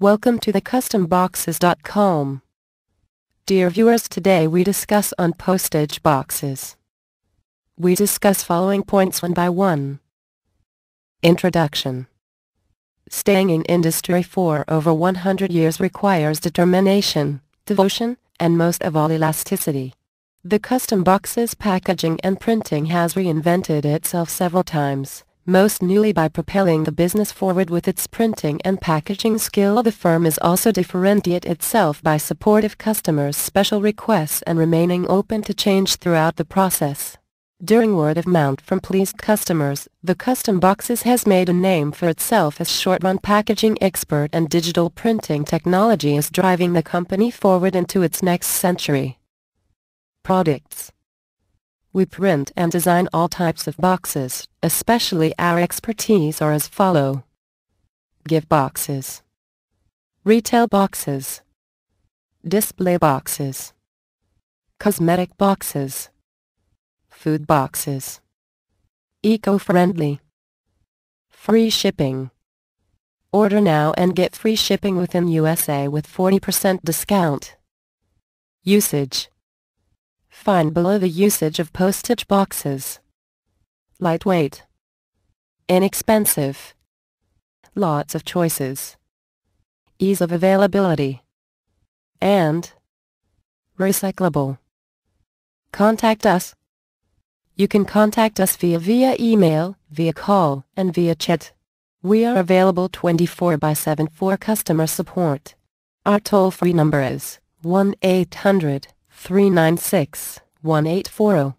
Welcome to the customboxes.com. Dear viewers, today we discuss on postage boxes. We discuss following points one by one. Introduction. Staying in industry for over 100 years requires determination, devotion, and most of all elasticity. The custom boxes packaging and printing has reinvented itself several times most newly by propelling the business forward with its printing and packaging skill. The firm is also differentiate itself by supportive customers' special requests and remaining open to change throughout the process. During word of mouth from pleased customers, the Custom Boxes has made a name for itself as short-run packaging expert and digital printing technology is driving the company forward into its next century. Products we print and design all types of boxes, especially our expertise are as follow. Give boxes. Retail boxes. Display boxes. Cosmetic boxes. Food boxes. Eco-friendly. Free shipping. Order now and get free shipping within USA with 40% discount. Usage Find below the usage of postage boxes. Lightweight. Inexpensive. Lots of choices. Ease of availability. And recyclable. Contact us. You can contact us via via email, via call, and via chat. We are available 24 by 7 for customer support. Our toll-free number is 1-800 396 1840.